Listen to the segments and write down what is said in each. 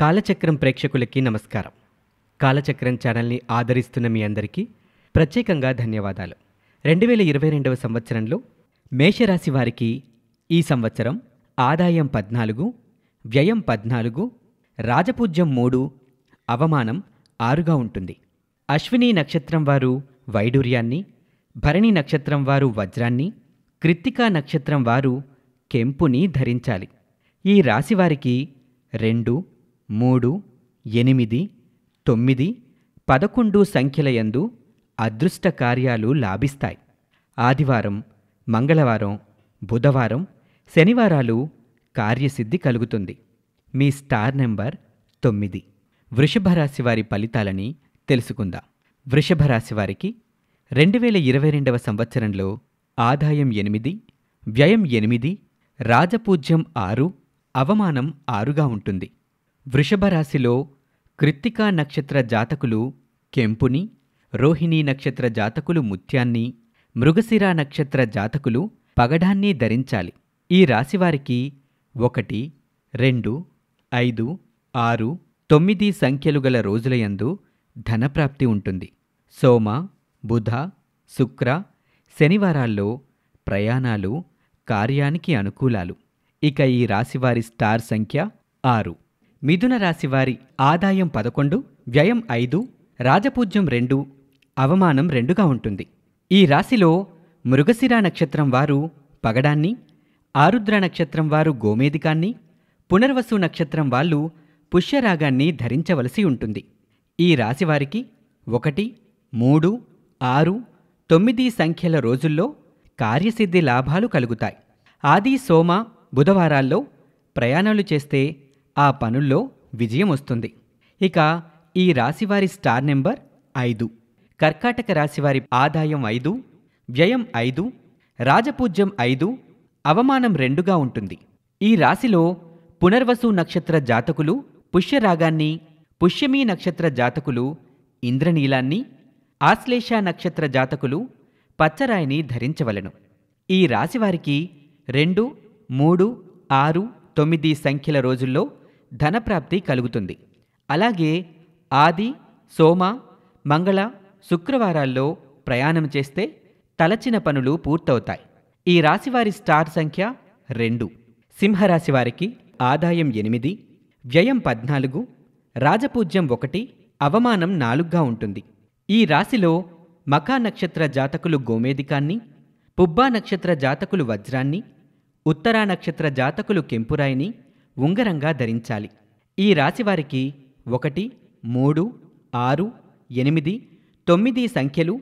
కాలచక్రం ప్రేక్షకులకి నమస్కారం కాలచక్రం ఛానల్ని ఆదరిస్తున్న మీ అందరికీ ప్రత్యేకంగా ధన్యవాదాలు రెండు వేల ఇరవై రెండవ సంవత్సరంలో మేషరాశి వారికి ఈ సంవత్సరం ఆదాయం పద్నాలుగు వ్యయం పద్నాలుగు రాజపూజ్యం మూడు అవమానం ఆరుగా ఉంటుంది అశ్విని నక్షత్రం వారు వైడూర్యాన్ని భరణి నక్షత్రం వారు వజ్రాన్ని కృత్తికా నక్షత్రం వారు కెంపుని ధరించాలి ఈ రాశివారికి రెండు మూడు ఎనిమిది తొమ్మిది పదకొండు సంఖ్యలయందు అదృష్ట కార్యాలు లాభిస్తాయి ఆదివారం మంగళవారం బుధవారం శనివారాలు కార్యసిద్ధి కలుగుతుంది మీ స్టార్ నెంబర్ తొమ్మిది వృషభ వారి ఫలితాలని తెలుసుకుందాం వృషభ రాశి రెండు వేల ఇరవై రెండవ సంవత్సరంలో ఆదాయం ఎనిమిది వ్యయం ఎనిమిది రాజపూజ్యం ఆరు అవమానం ఆరుగా ఉంటుంది వృషభరాశిలో కృత్తికా నక్షత్ర జాతకులు కెంపుని రోహిణీ నక్షత్ర జాతకులు ముత్యాన్ని మృగశిరా నక్షత్ర జాతకులు పగడాన్ని ధరించాలి ఈ రాశివారికి ఒకటి రెండు ఐదు ఆరు తొమ్మిది సంఖ్యలు గల రోజులయందు ధనప్రాప్తి ఉంటుంది సోమ బుధ శుక్ర శనివారాల్లో ప్రయాణాలు కార్యానికి అనుకూలాలు ఇక ఈ రాశివారి స్టార్ సంఖ్య ఆరు మిథున రాశి వారి ఆదాయం పదకొండు వ్యయం ఐదు రాజపూజ్యం రెండు అవమానం రెండుగా ఉంటుంది ఈ రాశిలో మృగశిర నక్షత్రం వారు పగడాన్ని ఆరుద్ర నక్షత్రం వారు గోమేదికాన్ని పునర్వసు నక్షత్రం వాళ్ళు పుష్యరాగాన్ని ధరించవలసి ఉంటుంది ఈ రాశివారికి ఒకటి మూడు ఆరు తొమ్మిది సంఖ్యల రోజుల్లో కార్యసిద్ధి లాభాలు కలుగుతాయి ఆది సోమ బుధవారాల్లో ప్రయాణాలు చేస్తే ఆ పనుల్లో విజయం వస్తుంది ఇక ఈ రాశివారి స్టార్ నెంబర్ ఐదు కర్కాటక రాశివారి ఆదాయం ఐదు వ్యయం ఐదు రాజపూజ్యం ఐదు అవమానం రెండుగా ఉంటుంది ఈ రాశిలో పునర్వసు నక్షత్ర జాతకులు పుష్యరాగాన్ని పుష్యమీ నక్షత్ర జాతకులు ఇంద్రనీలాన్ని ఆశ్లేష నక్షత్ర జాతకులు పచ్చరాయిని ధరించవలను ఈ రాశివారికి రెండు మూడు ఆరు తొమ్మిది సంఖ్యల రోజుల్లో ధనప్రాప్తి కలుగుతుంది అలాగే ఆది సోమ మంగళ శుక్రవారాల్లో ప్రయాణం చేస్తే తలచిన పనులు పూర్తవుతాయి ఈ రాశివారి స్టార్ సంఖ్య రెండు సింహరాశి వారికి ఆదాయం ఎనిమిది వ్యయం పద్నాలుగు రాజపూజ్యం ఒకటి అవమానం నాలుగ్గా ఉంటుంది ఈ రాశిలో మకా నక్షత్ర జాతకులు గోమేదికాన్ని పుబ్బా నక్షత్ర జాతకులు వజ్రాన్ని ఉత్తరా నక్షత్ర జాతకులు కెంపురాయిని ఉంగరంగా ధరించాలి ఈ రాశివారికి ఒకటి మూడు ఆరు ఎనిమిది తొమ్మిది సంఖ్యలు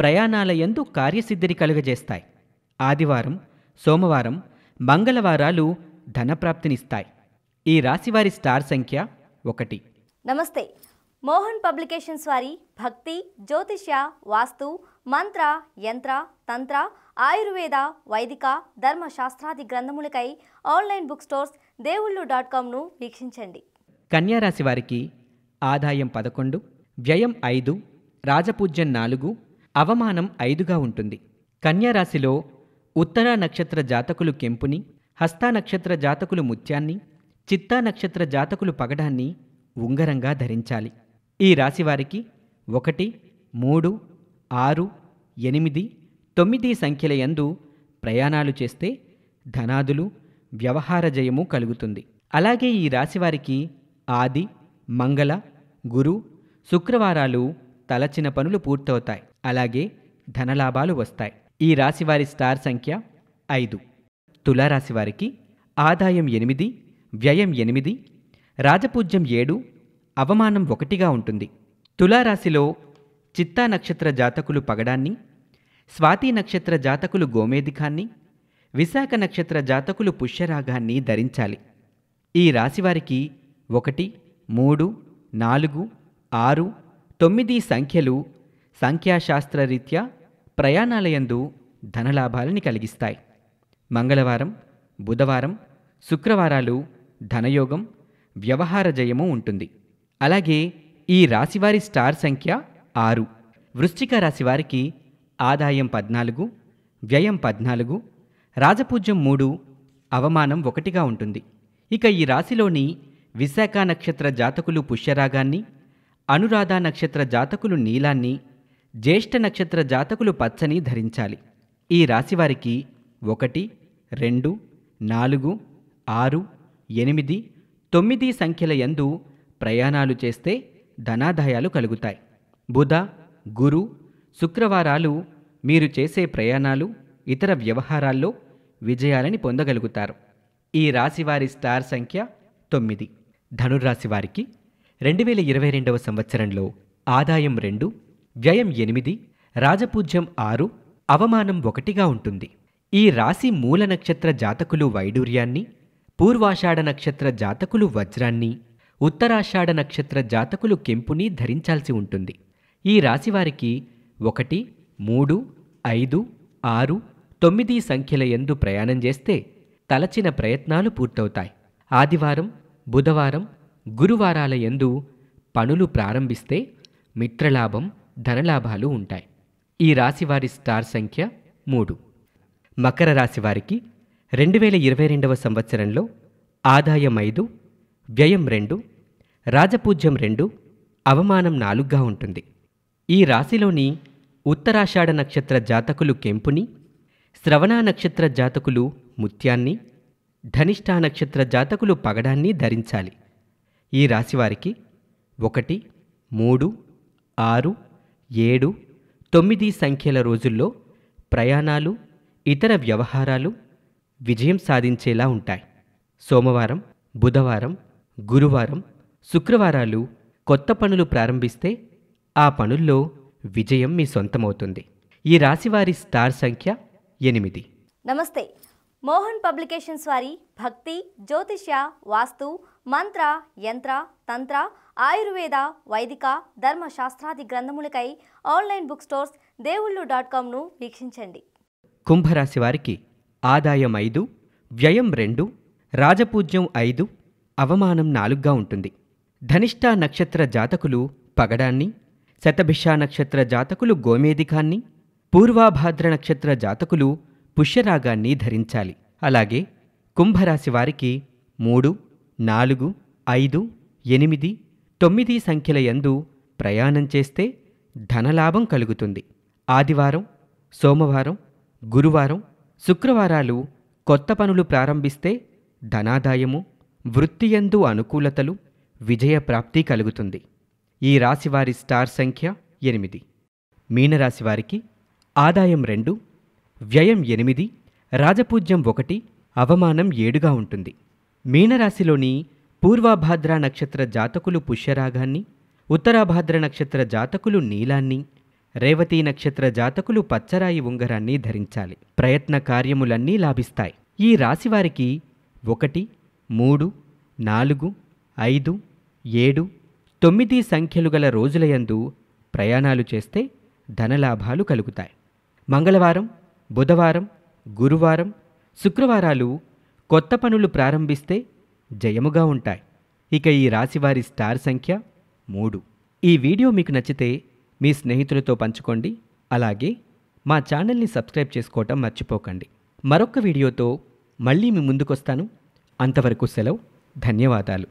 ప్రయాణాలయందు కార్యసిద్ధిని కలుగజేస్తాయి ఆదివారం సోమవారం మంగళవారాలు ధనప్రాప్తినిస్తాయి ఈ రాశివారి స్టార్ సంఖ్య ఒకటి నమస్తే మోహన్ పబ్లికేషన్స్ వారి భక్తి జ్యోతిష్య వాస్తు మంత్ర యంత్ర తంత్ర ఆయుర్వేద వైదిక ధర్మశాస్త్రాది గ్రంథములకై online book stores Devullu dot కామ్ను వీక్షించండి కన్యారాశి వారికి ఆదాయం పదకొండు వ్యయం ఐదు రాజపూజ్యం నాలుగు అవమానం ఐదుగా ఉంటుంది కన్యారాశిలో ఉత్తరా నక్షత్ర జాతకులు కెంపుని హస్తా నక్షత్ర జాతకులు ముత్యాన్ని చిత్తా నక్షత్ర జాతకులు పగడాన్ని ఉంగరంగా ధరించాలి ఈ రాశివారికి ఒకటి మూడు ఆరు ఎనిమిది తొమ్మిది సంఖ్యల యందు ప్రయాణాలు చేస్తే ధనాదులు వ్యవహార జయము కలుగుతుంది అలాగే ఈ రాశివారికి ఆది మంగళ గురు శుక్రవారాలు తలచిన పనులు పూర్తవుతాయి అలాగే ధనలాభాలు వస్తాయి ఈ రాశివారి స్టార్ సంఖ్య ఐదు తులారాశివారికి ఆదాయం ఎనిమిది వ్యయం ఎనిమిది రాజపూజ్యం ఏడు అవమానం ఒకటిగా ఉంటుంది తులారాశిలో చిత్తా నక్షత్ర జాతకులు పగడాన్ని స్వాతి నక్షత్ర జాతకులు గోమేధికాన్ని విశాఖ నక్షత్ర జాతకులు పుష్యరాగాన్ని ధరించాలి ఈ రాశివారికి ఒకటి మూడు నాలుగు ఆరు తొమ్మిది సంఖ్యలు సంఖ్యాశాస్త్రరీత్యా ప్రయాణాలయందు ధనలాభాలని కలిగిస్తాయి మంగళవారం బుధవారం శుక్రవారాలు ధనయోగం వ్యవహార జయము ఉంటుంది అలాగే ఈ రాశివారి స్టార్ సంఖ్య ఆరు వృశ్చిక రాశివారికి ఆదాయం పద్నాలుగు వ్యయం పద్నాలుగు రాజపూజ్యం మూడు అవమానం ఒకటిగా ఉంటుంది ఇక ఈ రాశిలోని విశాఖ నక్షత్ర జాతకులు పుష్యరాగాన్ని అనురాధ నక్షత్ర జాతకులు నీలాన్ని జ్యేష్ఠ నక్షత్ర జాతకులు పచ్చని ధరించాలి ఈ రాశివారికి ఒకటి రెండు నాలుగు ఆరు ఎనిమిది తొమ్మిది సంఖ్యల యందు ప్రయాణాలు చేస్తే ధనాదాయాలు కలుగుతాయి బుధ గురు శుక్రవారాలు మీరు చేసే ప్రయాణాలు ఇతర వ్యవహారాల్లో విజయాలని పొందగలుగుతారు ఈ రాశివారి స్టార్ సంఖ్య తొమ్మిది ధనుర్రాశి వారికి రెండు వేల ఇరవై రెండవ సంవత్సరంలో ఆదాయం రెండు వ్యయం ఎనిమిది రాజపూజ్యం ఆరు అవమానం ఒకటిగా ఉంటుంది ఈ రాశి మూల నక్షత్ర జాతకులు వైడూర్యాన్ని పూర్వాషాఢ నక్షత్ర జాతకులు వజ్రాన్ని ఉత్తరాషాఢ నక్షత్ర జాతకులు కెంపుని ధరించాల్సి ఉంటుంది ఈ రాశివారికి ఒకటి మూడు ఐదు ఆరు తొమ్మిది సంఖ్యల ఎందు ప్రయాణం చేస్తే తలచిన ప్రయత్నాలు పూర్తవుతాయి ఆదివారం బుధవారం గురువారాల ఎందు పనులు ప్రారంభిస్తే మిత్రలాభం ధనలాభాలు ఉంటాయి ఈ రాశివారి స్టార్ సంఖ్య మూడు మకర రాశివారికి రెండు వేల ఇరవై రెండవ సంవత్సరంలో ఆదాయం ఐదు వ్యయం రెండు రాజపూజ్యం రెండు అవమానం నాలుగ్గా ఉంటుంది ఈ రాశిలోని ఉత్తరాషాఢ నక్షత్ర జాతకులు కెంపుని శ్రవణ నక్షత్ర జాతకులు ముత్యాన్ని ధనిష్ఠా నక్షత్ర జాతకులు పగడాన్ని ధరించాలి ఈ రాశివారికి ఒకటి మూడు ఆరు ఏడు తొమ్మిది సంఖ్యల రోజుల్లో ప్రయాణాలు ఇతర వ్యవహారాలు విజయం సాధించేలా ఉంటాయి సోమవారం బుధవారం గురువారం శుక్రవారాలు కొత్త పనులు ప్రారంభిస్తే ఆ పనుల్లో విజయం మీ సొంతమవుతుంది ఈ రాశివారి స్టార్ సంఖ్య ఎనిమిది నమస్తే మోహన్ పబ్లికేషన్స్ వారి భక్తి జ్యోతిష్య వాస్తు మంత్ర యంత్ర తంత్ర ఆయుర్వేద వైదిక ధర్మశాస్త్రాది గ్రంథములకై online book stores Devullu dot కామ్ను వీక్షించండి కుంభరాశి వారికి ఆదాయం ఐదు వ్యయం రెండు రాజపూజ్యం ఐదు అవమానం నాలుగ్గా ఉంటుంది ధనిష్ట నక్షత్ర జాతకులు పగడాన్ని శతభిషా నక్షత్ర జాతకులు గోమేధికాన్ని పూర్వాభాద్ర నక్షత్ర జాతకులు పుష్యరాగాన్ని ధరించాలి అలాగే కుంభరాశి వారికి మూడు నాలుగు ఐదు ఎనిమిది తొమ్మిది సంఖ్యల యందు ప్రయాణం చేస్తే ధనలాభం కలుగుతుంది ఆదివారం సోమవారం గురువారం శుక్రవారాలు కొత్త పనులు ప్రారంభిస్తే ధనాదాయము వృత్తియందు అనుకూలతలు విజయప్రాప్తి కలుగుతుంది ఈ రాశివారి స్టార్ సంఖ్య ఎనిమిది మీనరాశివారికి ఆదాయం రెండు వ్యయం ఎనిమిది రాజపూజ్యం ఒకటి అవమానం ఏడుగా ఉంటుంది మీనరాశిలోని పూర్వాభాద్ర నక్షత్ర జాతకులు పుష్యరాగాన్ని ఉత్తరాభాద్ర నక్షత్ర జాతకులు నీలాన్ని రేవతి నక్షత్ర జాతకులు పచ్చరాయి ఉంగరాన్ని ధరించాలి ప్రయత్న కార్యములన్నీ లాభిస్తాయి ఈ రాశివారికి ఒకటి మూడు నాలుగు ఐదు ఏడు తొమ్మిది సంఖ్యలు గల రోజులయందు ప్రయాణాలు చేస్తే ధనలాభాలు కలుగుతాయి మంగళవారం బుధవారం గురువారం శుక్రవారాలు కొత్త పనులు ప్రారంభిస్తే జయముగా ఉంటాయి ఇక ఈ రాశివారి స్టార్ సంఖ్య మూడు ఈ వీడియో మీకు నచ్చితే మీ స్నేహితులతో పంచుకోండి అలాగే మా ఛానల్ని సబ్స్క్రైబ్ చేసుకోవటం మర్చిపోకండి మరొక వీడియోతో మళ్ళీ మీ ముందుకొస్తాను అంతవరకు సెలవు ధన్యవాదాలు